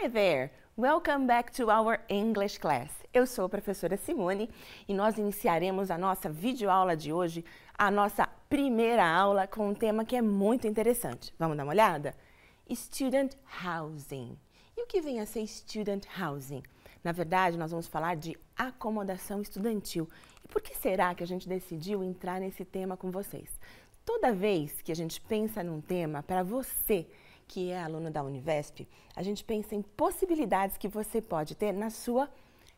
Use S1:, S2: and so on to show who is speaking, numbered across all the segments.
S1: Hi there! Welcome back to our English class. Eu sou a professora Simone e nós iniciaremos a nossa videoaula de hoje, a nossa primeira aula com um tema que é muito interessante. Vamos dar uma olhada? Student Housing. E o que vem a ser Student Housing? Na verdade, nós vamos falar de acomodação estudantil. E por que será que a gente decidiu entrar nesse tema com vocês? Toda vez que a gente pensa num tema para você que é aluno da Univesp, a gente pensa em possibilidades que você pode ter na sua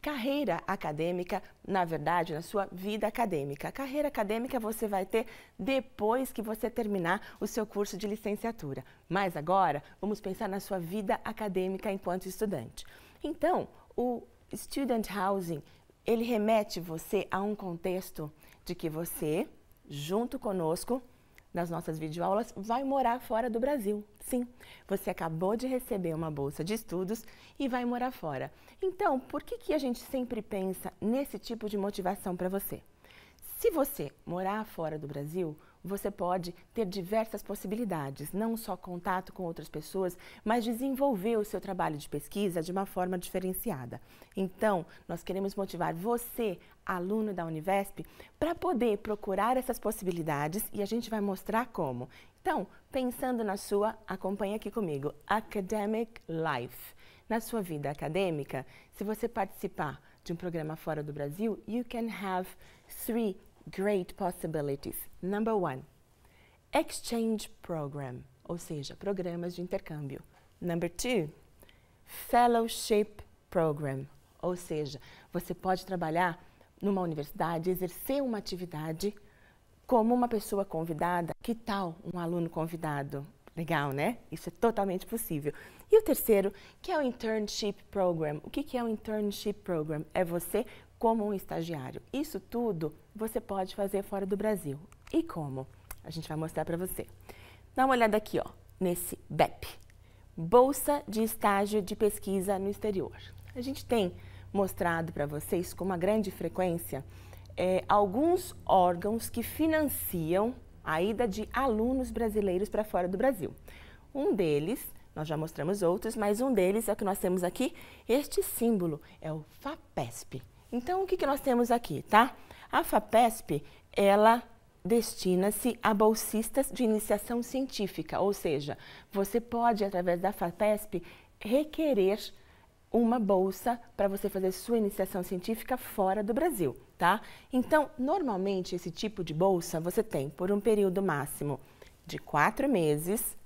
S1: carreira acadêmica, na verdade, na sua vida acadêmica. A carreira acadêmica você vai ter depois que você terminar o seu curso de licenciatura. Mas agora, vamos pensar na sua vida acadêmica enquanto estudante. Então, o student housing, ele remete você a um contexto de que você, junto conosco, nas nossas videoaulas, vai morar fora do Brasil. Sim, você acabou de receber uma bolsa de estudos e vai morar fora. Então, por que, que a gente sempre pensa nesse tipo de motivação para você? Se você morar fora do Brasil, você pode ter diversas possibilidades, não só contato com outras pessoas, mas desenvolver o seu trabalho de pesquisa de uma forma diferenciada. Então, nós queremos motivar você, aluno da Univesp, para poder procurar essas possibilidades e a gente vai mostrar como. Então, pensando na sua, acompanhe aqui comigo, Academic Life. Na sua vida acadêmica, se você participar de um programa fora do Brasil, you can have three great possibilities. Number one, exchange program, ou seja, programas de intercâmbio. Number two, fellowship program, ou seja, você pode trabalhar numa universidade, exercer uma atividade como uma pessoa convidada. Que tal um aluno convidado? Legal, né? Isso é totalmente possível. E o terceiro, que é o Internship Program. O que, é o Internship Program? É você como um estagiário. Isso tudo você pode fazer fora do Brasil. E como? A gente vai mostrar para você. Dá uma olhada aqui, ó, nesse BEP, Bolsa de Estágio de Pesquisa no Exterior. A gente tem mostrado para vocês com uma grande frequência é, alguns órgãos que financiam a ida de alunos brasileiros para fora do Brasil. Um deles, nós já mostramos outros, mas um deles é o que nós temos aqui, este símbolo, é o FAPESP. Então, o que, que nós temos aqui, tá? A FAPESP, ela destina-se a bolsistas de iniciação científica, ou seja, você pode, através da FAPESP, requerer uma bolsa para você fazer sua iniciação científica fora do Brasil, tá? Então, normalmente, esse tipo de bolsa você tem por um período máximo de quatro meses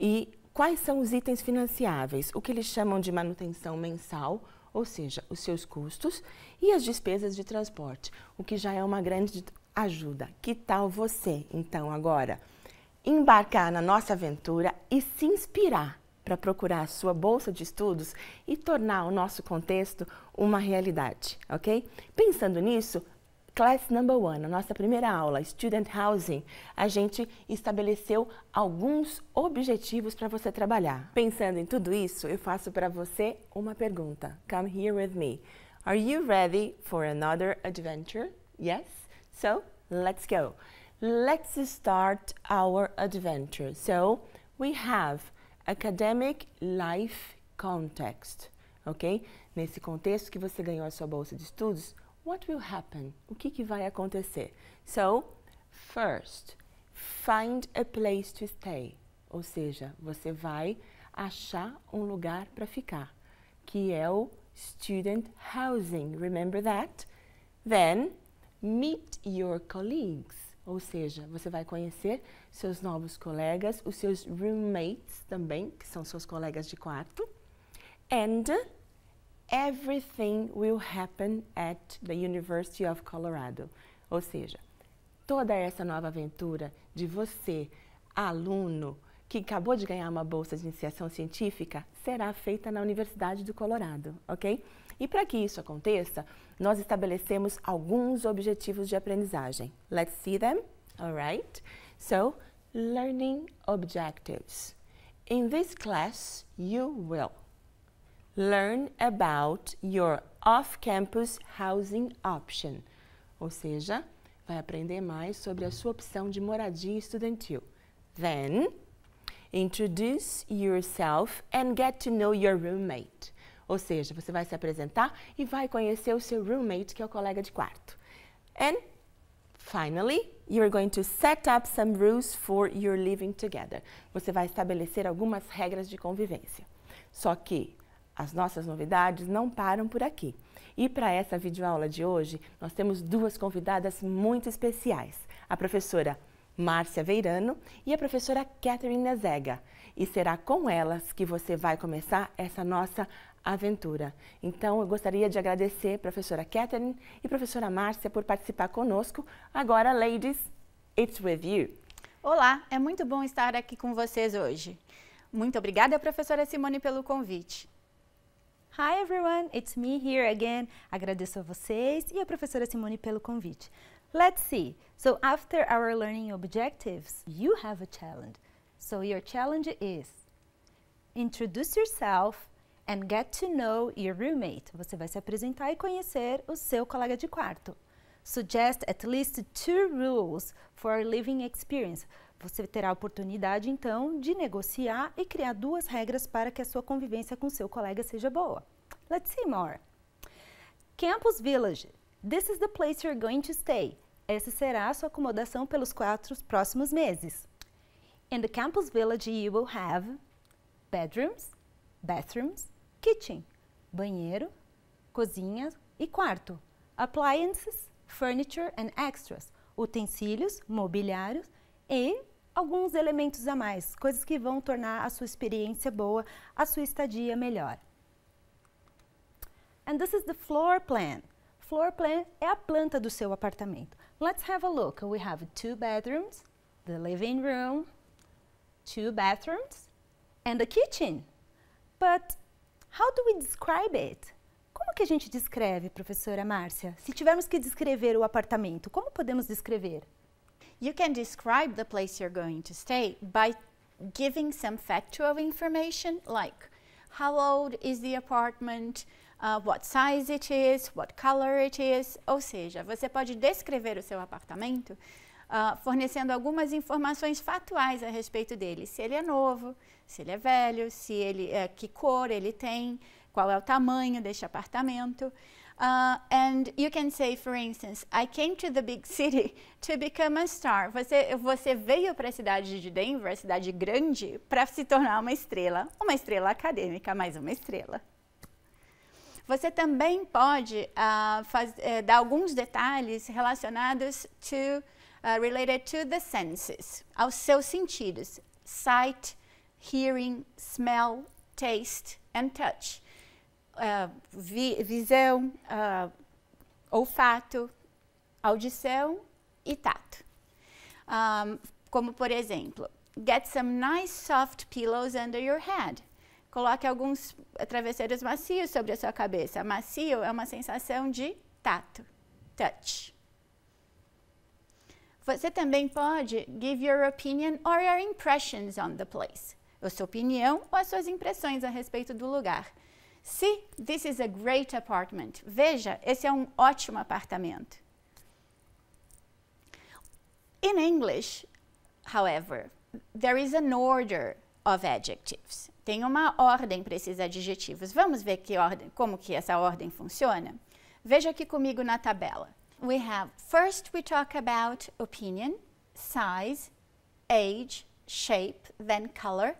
S1: e quais são os itens financiáveis? O que eles chamam de manutenção mensal, ou seja, os seus custos e as despesas de transporte, o que já é uma grande ajuda. Que tal você, então, agora embarcar na nossa aventura e se inspirar para procurar a sua bolsa de estudos e tornar o nosso contexto uma realidade, ok? Pensando nisso, Class Number One, a nossa primeira aula, Student Housing, a gente estabeleceu alguns objetivos para você trabalhar. Pensando em tudo isso, eu faço para você uma pergunta. Come here with me. Are you ready for another adventure? Yes? So, let's go. Let's start our adventure. So, we have academic life context, ok? Nesse contexto que você ganhou a sua bolsa de estudos, What will happen? O que, que vai acontecer? So, first, find a place to stay. Ou seja, você vai achar um lugar para ficar, que é o student housing. Remember that? Then, meet your colleagues. Ou seja, você vai conhecer seus novos colegas, os seus roommates também, que são seus colegas de quarto. And Everything will happen at the University of Colorado. Ou seja, toda essa nova aventura de você, aluno, que acabou de ganhar uma bolsa de iniciação científica, será feita na Universidade do Colorado, ok? E para que isso aconteça, nós estabelecemos alguns objetivos de aprendizagem. Let's see them, alright? So, learning objectives. In this class, you will Learn about your off-campus housing option. Ou seja, vai aprender mais sobre a sua opção de moradia estudantil. Then, introduce yourself and get to know your roommate. Ou seja, você vai se apresentar e vai conhecer o seu roommate, que é o colega de quarto. And finally, you're going to set up some rules for your living together. Você vai estabelecer algumas regras de convivência. Só que as nossas novidades não param por aqui. E para essa videoaula de hoje, nós temos duas convidadas muito especiais: a professora Márcia Veirano e a professora Catherine Nezega. E será com elas que você vai começar essa nossa aventura. Então, eu gostaria de agradecer a professora Catherine e a professora Márcia por participar conosco.
S2: Agora, ladies, it's with you. Olá, é muito bom estar aqui com vocês hoje. Muito obrigada, professora Simone, pelo convite. Hi everyone,
S3: it's me here again. Agradeço a vocês e a professora Simone pelo convite. Let's see. So after our learning objectives, you have a challenge. So your challenge is introduce yourself and get to know your roommate. Você vai se apresentar e conhecer o seu colega de quarto. Suggest at least two rules for living experience. Você terá a oportunidade, então, de negociar e criar duas regras para que a sua convivência com seu colega seja boa. Let's see more. Campus Village. This is the place you're going to stay. Essa será a sua acomodação pelos quatro próximos meses. In the Campus Village, you will have bedrooms, bathrooms, kitchen, banheiro, cozinha e quarto, appliances, furniture and extras, utensílios, mobiliários e alguns elementos a mais, coisas que vão tornar a sua experiência boa, a sua estadia melhor. And this is the floor plan. Floor plan é a planta do seu apartamento. Let's have a look. We have two bedrooms, the living room, two bathrooms and the kitchen. But how do we describe it? Como que a gente descreve, professora Márcia? Se tivermos que descrever o apartamento, como podemos
S2: descrever? you can describe the place you're going to stay by giving some factual information like how old is the apartment, uh, what size it is, what color it is. Ou seja, você pode descrever o seu apartamento uh, fornecendo algumas informações factuais a respeito dele. Se ele é novo, se ele é velho, se ele, uh, que cor ele tem, qual é o tamanho deste apartamento. Uh, and you can say, for instance, I came to the big city to become a star. Você, você veio para a cidade de Denver, a cidade grande, para se tornar uma estrela. Uma estrela acadêmica, mais uma estrela. Você também pode uh, faz, uh, dar alguns detalhes relacionados to, uh, related to the senses, aos seus sentidos. Sight, hearing, smell, taste and touch. É, vi, visão, uh, olfato, audição e tato. Um, como por exemplo, get some nice soft pillows under your head. Coloque alguns travesseiros macios sobre a sua cabeça. Macio é uma sensação de tato, touch. Você também pode give your opinion or your impressions on the place. A sua opinião ou as suas impressões a respeito do lugar. See, this is a great apartment. Veja, esse é um ótimo apartamento. In English, however, there is an order of adjectives. Tem uma ordem para esses adjetivos. Vamos ver que ordem, como que essa ordem funciona? Veja aqui comigo na tabela. We have, first we talk about opinion, size, age, shape, then color,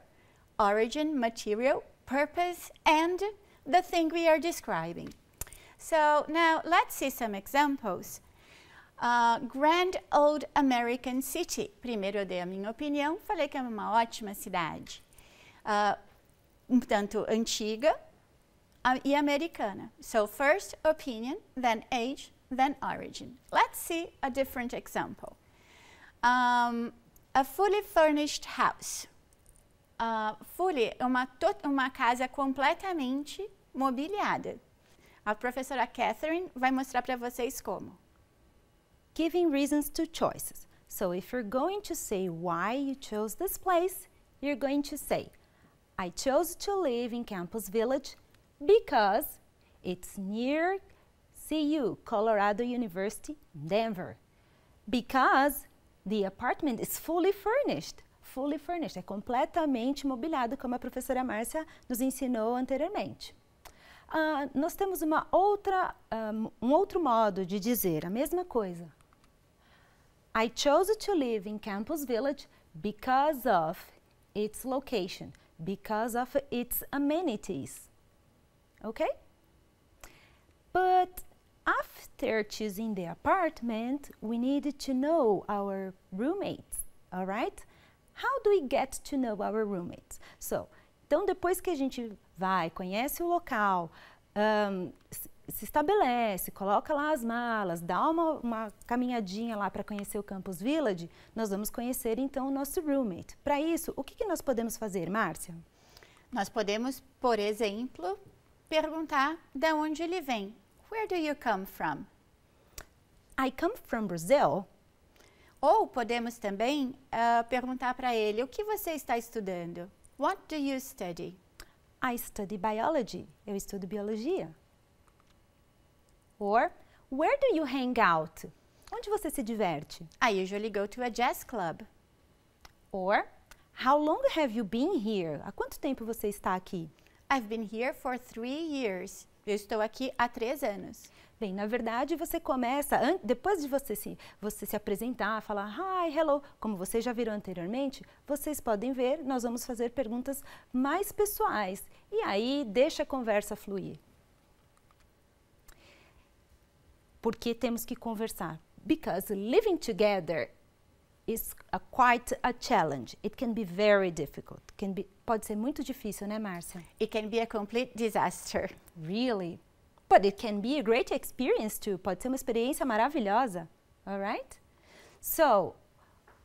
S2: origin, material, purpose, and the thing we are describing. So now let's see some examples. Uh, Grand Old American City. Primeiro eu dei a minha opinião, falei que é uma ótima cidade. Uh, um tanto antiga uh, e americana. So first opinion, then age, then origin. Let's see a different example. Um, a fully furnished house. Uh, fully é uma, uma casa completamente mobiliada. A professora Catherine vai mostrar para vocês como. Giving reasons
S3: to choices. So if you're going to say why you chose this place, you're going to say, I chose to live in Campus Village because it's near CU, Colorado University, Denver. Because the apartment is fully furnished. Fully furnished, é completamente mobiliado, como a professora Márcia nos ensinou anteriormente. Ah, nós temos uma outra, ah, um outro modo de dizer a mesma coisa. I chose to live in Campus Village because of its location, because of its amenities. Okay? But after choosing the apartment, we need to know our roommates, all right? How do we get to know our roommates? So, então, depois que a gente vai, conhece o local, um, se estabelece, coloca lá as malas, dá uma, uma caminhadinha lá para conhecer o Campus Village, nós vamos conhecer então o nosso roommate. Para isso, o que, que nós podemos
S2: fazer, Márcia? Nós podemos, por exemplo, perguntar de onde ele vem. Where do you come from? I come from Brazil. Ou podemos também uh, perguntar para ele o que você está estudando. What do you study? I study biology. Eu estudo biologia.
S3: Or, where do you hang out? Onde você se diverte?
S2: I usually go to a jazz club. Or, how long have you been here? Há quanto tempo você está aqui? I've been here for three years. Eu estou
S3: aqui há três anos. Bem, na verdade, você começa, depois de você se, você se apresentar, falar hi, hello, como vocês já viram anteriormente, vocês podem ver, nós vamos fazer perguntas mais pessoais. E aí, deixa a conversa fluir. Porque temos que conversar. Because living together is a, quite a challenge. It can be very difficult. Can be, pode ser muito difícil, né, Márcia? It can be a complete disaster. Really? But it can be a great experience too. Pode ser uma experiência maravilhosa. Alright? So,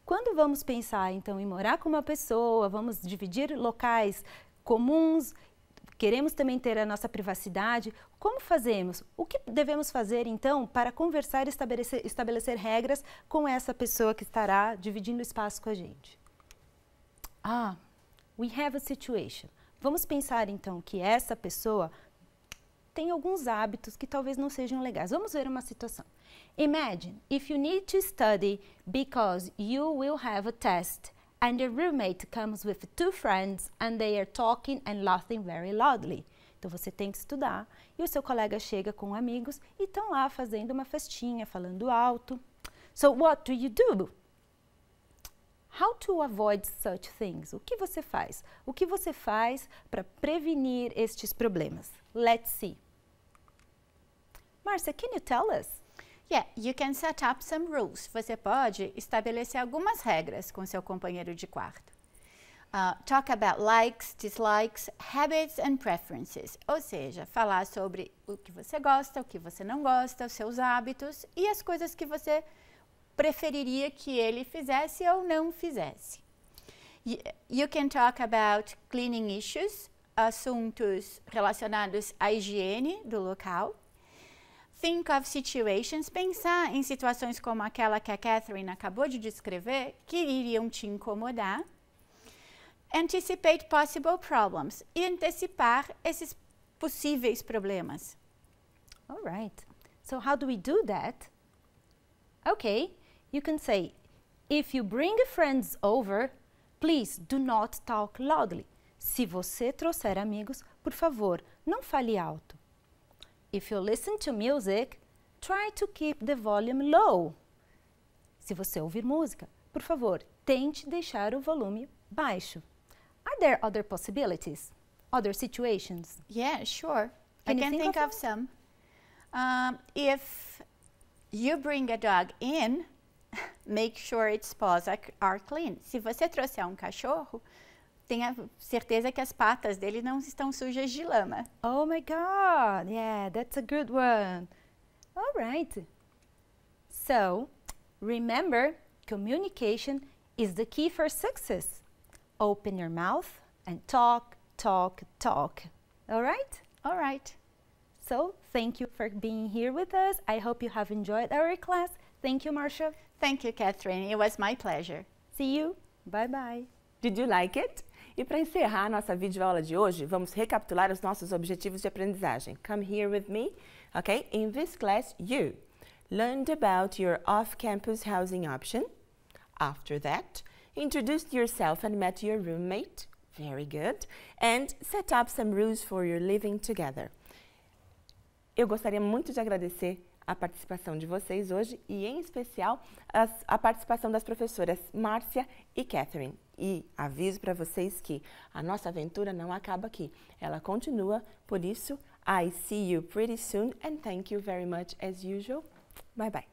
S3: quando vamos pensar então em morar com uma pessoa, vamos dividir locais comuns, queremos também ter a nossa privacidade, como fazemos? O que devemos fazer então para conversar e estabelecer, estabelecer regras com essa pessoa que estará dividindo espaço com a gente? Ah, we have a situation. Vamos pensar então que essa pessoa tem alguns hábitos que talvez não sejam legais. Vamos ver uma situação. Imagine if you need to study because you will have a test and your roommate comes with two friends and they are talking and laughing very loudly. Então você tem que estudar e o seu colega chega com amigos e estão lá fazendo uma festinha, falando alto. So what do you do? How to avoid such things? O que você faz? O que você faz para prevenir estes problemas? Let's see.
S2: Marcia, can you tell us? Yeah, you can set up some rules. Você pode estabelecer algumas regras com seu companheiro de quarto. Uh, talk about likes, dislikes, habits and preferences, ou seja, falar sobre o que você gosta, o que você não gosta, os seus hábitos e as coisas que você preferiria que ele fizesse ou não fizesse. You, you can talk about cleaning issues, assuntos relacionados à higiene do local think of situations, pensar em situações como aquela que a Catherine acabou de descrever, que iriam te incomodar. Anticipate possible problems e antecipar esses possíveis problemas. All right. So how do we do that? Okay, you
S3: can say, if you bring friends over, please do not talk loudly. Se você trouxer amigos, por favor, não fale alto. If you listen to music, try to keep the volume low. Se você ouvir música, por favor, tente deixar o volume baixo. Are
S2: there other possibilities? Other situations? Yeah, sure. Can I can think, think of, of, some. Um, if you bring a dog in, make sure its paws are, are clean. Se você trouxer um cachorro, tenha certeza que as patas dele não estão sujas de lama. Oh my god, yeah, that's a good one. All right. So, remember,
S3: communication is the key for success. Open your mouth and talk, talk, talk. All right? All right. So, thank you for being here with us. I hope you have enjoyed our class. Thank you, Marcia. Thank
S1: you, Catherine. It was my pleasure. See you. Bye-bye. Did you like it? E para encerrar a nossa videoaula de hoje, vamos recapitular os nossos objetivos de aprendizagem. Come here with me, ok? In this class, you learned about your off-campus housing option. After that, introduced yourself and met your roommate. Very good. And set up some rules for your living together. Eu gostaria muito de agradecer a participação de vocês hoje e, em especial, as, a participação das professoras Márcia e Catherine. E aviso para vocês que a nossa aventura não acaba aqui, ela continua, por isso, I see you pretty soon and thank you very much as usual. Bye bye.